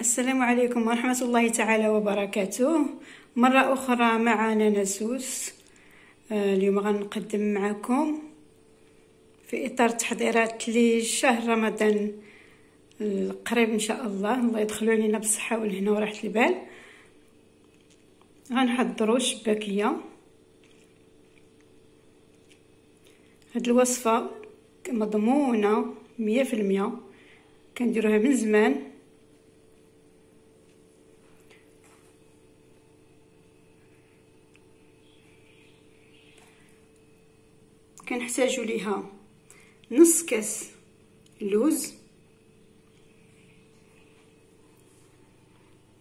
السلام عليكم ورحمة الله تعالى وبركاته مرة أخرى معنا نسوس آه، اليوم غنقدم معكم في إطار تحضيرات لشهر رمضان القريب إن شاء الله الله يدخلوا علينا بالصحة والهنا وراحة البال غنحضروا الشباكية هاد الوصفة مضمونة مية في المية كنديروها من زمان كنحتاجو ليها نص كاس لوز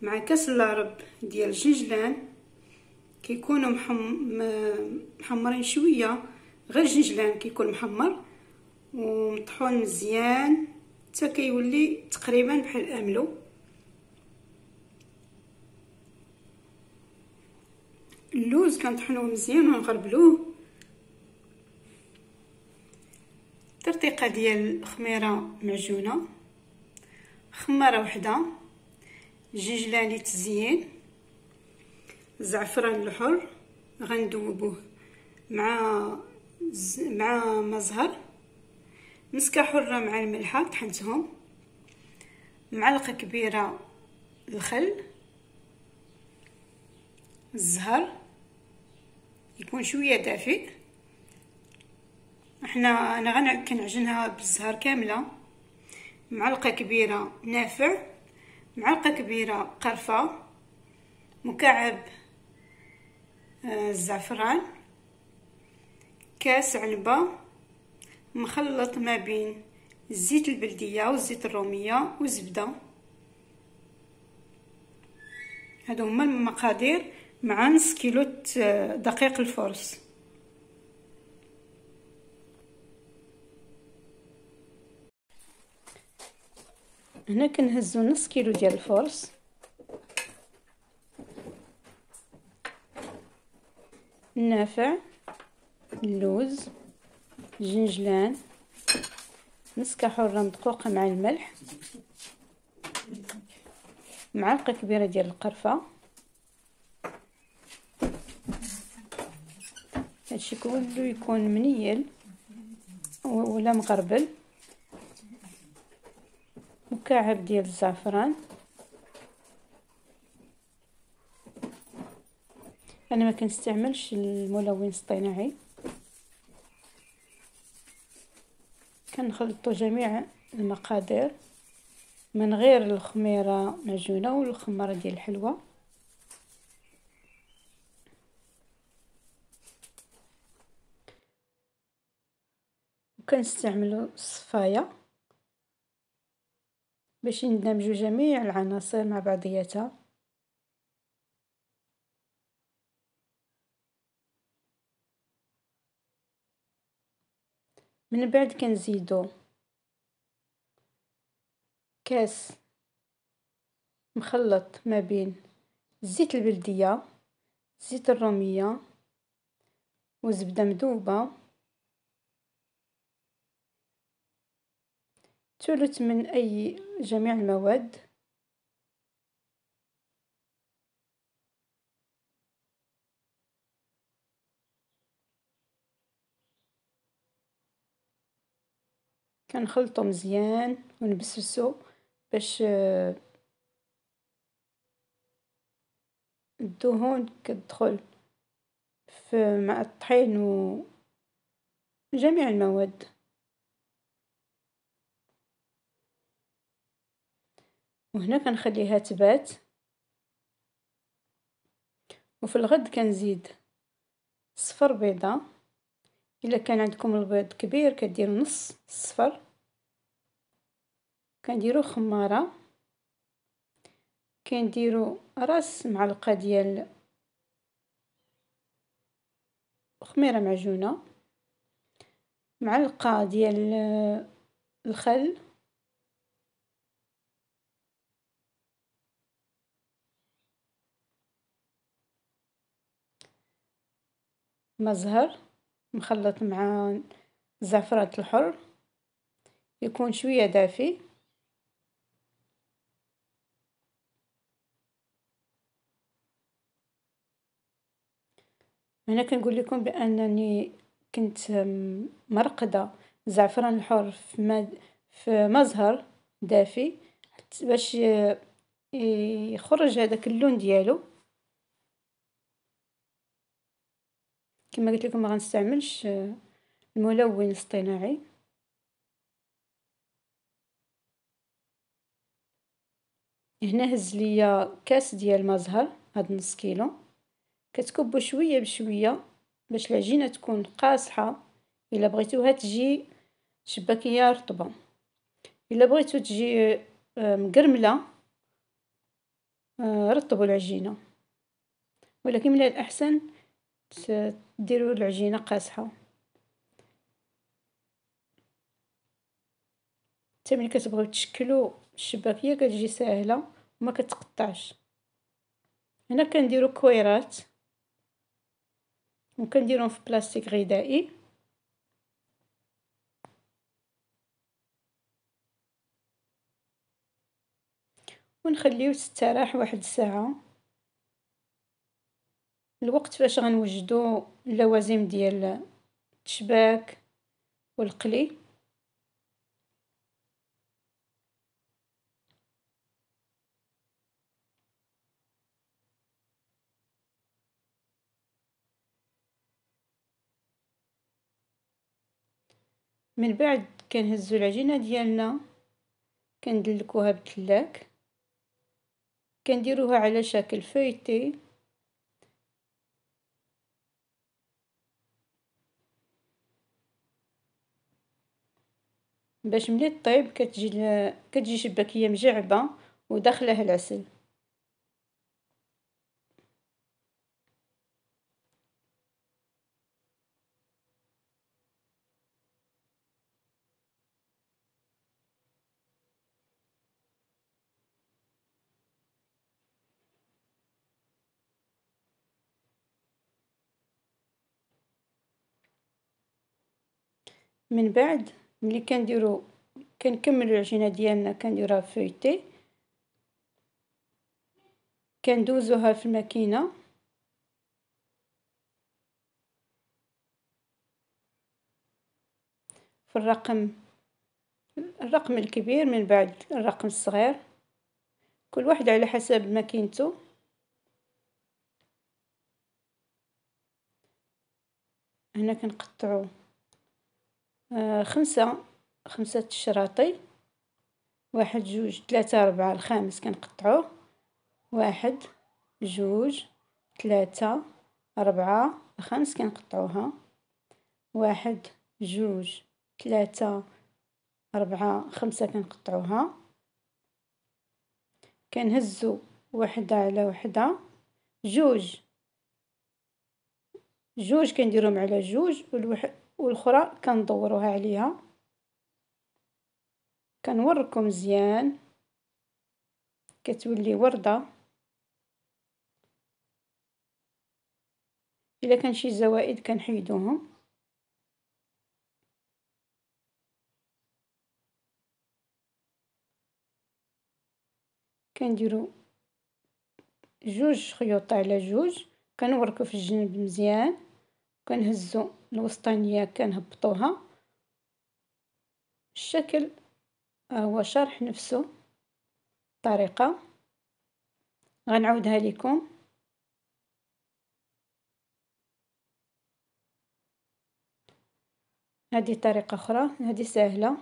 مع كاس العرب ديال الجنجلان كيكونوا محم... محمرين شويه غير الجنجلان كيكون محمر ومطحون مزيان حتى كيولي تقريبا بحال املو اللوز كنطحنوه مزيان ونغربلوه طريقه ديال الخميره معجونه خماره وحده جيجلان تزيين زعفران الحر غندوبوه مع ز... مع مزهر مسكه حره مع الملحه طحنتهم معلقه كبيره الخل الزهر يكون شويه دافئ احنا انا غن كنعجنها بالزهر كامله معلقه كبيره نافع معلقه كبيره قرفه مكعب الزعفران آه، كاس عنبه مخلط ما بين الزيت البلديه والزيت الروميه والزبده هادو هما المقادير مع نص كيلو دقيق الفرص هنا كنهزو نص كيلو ديال الفرص النافع اللوز الجنجلان نص كحورة مدقوقة مع الملح معلقة كبيرة ديال القرفة هادشي كله يكون منيل ولا مغربل مكعب ديال الزعفران انا ما كنستعملش الملون الصناعي كنخلطو جميع المقادير من غير الخميره معجونه والخماره ديال الحلوى وكنستعملو الصفايه باش ندمجو جميع العناصر مع بعضياتها من بعد كنزيدو كاس مخلط ما بين الزيت البلديه الزيت الروميه وزبده مذوبه ثلث من أي جميع المواد كنخلطو مزيان ونبسسو باش آه، الدهون كتدخل في مع الطحين وجميع المواد وهنا كنخليها تبات وفي الغد كنزيد صفر بيضة الا كان عندكم البيض كبير كدير نص الصفر كنديرو خمارة كنديرو راس معلقة ديال خميرة معجونة معلقة ديال الخل زهر مخلط مع الزعفران الحر يكون شوية دافي هنا كنقول لكم بانني كنت مرقده الزعفران الحر في ما في مزهر دافي باش يخرج هذاك اللون ديالو كما قلت لكم ما غنستعملش آه، الملون الاصطناعي هنا هز ليا كاس ديال ما زهر هاد نص كيلو كتكبو شويه بشويه باش العجينه تكون قاصحه الا بغيتوها تجي شباكيه رطبه الا بغيتو تجي آه، مقرمله آه، رطبوا العجينه ولكن من الاحسن ديرو العجينه قاسحه حتى ملي كتبغيو تشكلو الشباكيه كتجي ساهله وما كتقطعش هنا كنديرو كويرات وكنديرهم في بلاستيك غذائي ونخليه تستراح واحد الساعه الوقت فاش غنوجدو اللوازم ديال التشباك والقلي من بعد كنهزو العجينه ديالنا كندلكوها بتلاك كنديروها على شكل فويتي باش ملي طيب كتجي كتجي شباكية مجعبة وداخله العسل من بعد ملي كنديرو كنكملو العجينه ديالنا كنديروها فويتي كندوزوها في الماكينه في الرقم الرقم الكبير من بعد الرقم الصغير كل واحد على حسب ماكينتو هنا كنقطعو آه، خمسة خمسة الشراطي واحد جوج ثلاثة أربعة الخامس كنقطعوه واحد جوج ثلاثة أربعة الخامس كنقطعوها واحد جوج ثلاثة أربعة خمسة كنقطعوها كنهزو وحدة على وحدة جوج جوج كنديرهم على جوج والواحد والأخرى كندوروها عليها كنوركم مزيان كتولي وردة الا كان شي زوائد كنحيدوهم كنديرو جوج خيوط على جوج كنوركو في الجنب مزيان كنهزو الوسطانية كنهبطوها الشكل آه، هو شرح نفسه الطريقة غنعاودها لكم هذه طريقة أخرى هذه سهلة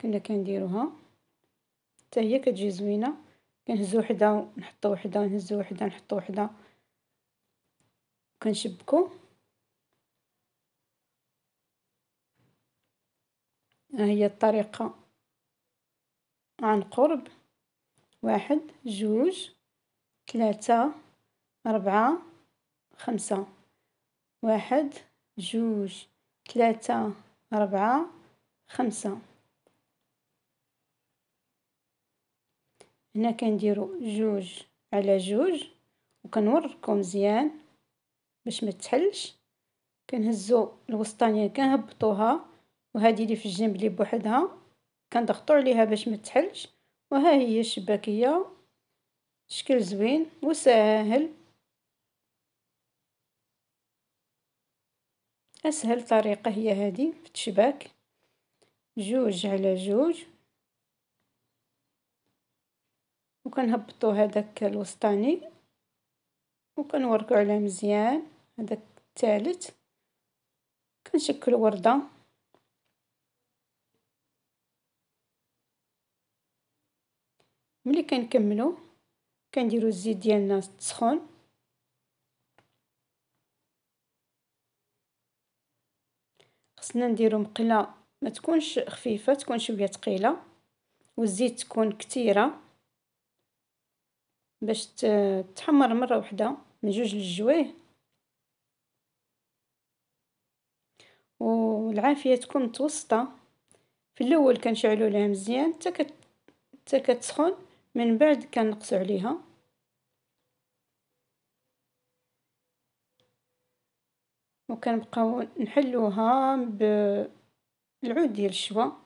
كنا كنديروها حتى هي كتجي زوينة كنهزو وحدة ونحطو وحدة نهزو وحدة نحطو وحدة كنشبكو هي الطريقة عن قرب واحد جوج ثلاثة ربعة خمسة واحد جوج ثلاثة ربعة خمسة هنا كنديرو جوج على جوج وكنوركو مزيان باش ما تحلش كنهزو الوسطانيه كنهبطوها وهذه اللي في الجنب اللي بوحدها كنضغطو عليها باش ما تحلش وها هي الشباكيه شكل زوين وسهل اسهل طريقه هي هذه في الشباك جوج على جوج وكنهبطوا هذاك الوسطاني وكنوركو عليه مزيان هذاك الثالث كنشكل ورده ملي كنكملو كنديرو الزيت ديالنا سخون خصنا نديرو مقله ما تكونش خفيفه تكون شويه ثقيله والزيت تكون كثيره باش تحمر مره واحده من جوج للجويه والعافيه تكون متوسطه في الاول كنشعلو لها مزيان حتى حتى كتسخن من بعد كنقصو عليها وكنبقاو نحلوها بالعود ديال الشوا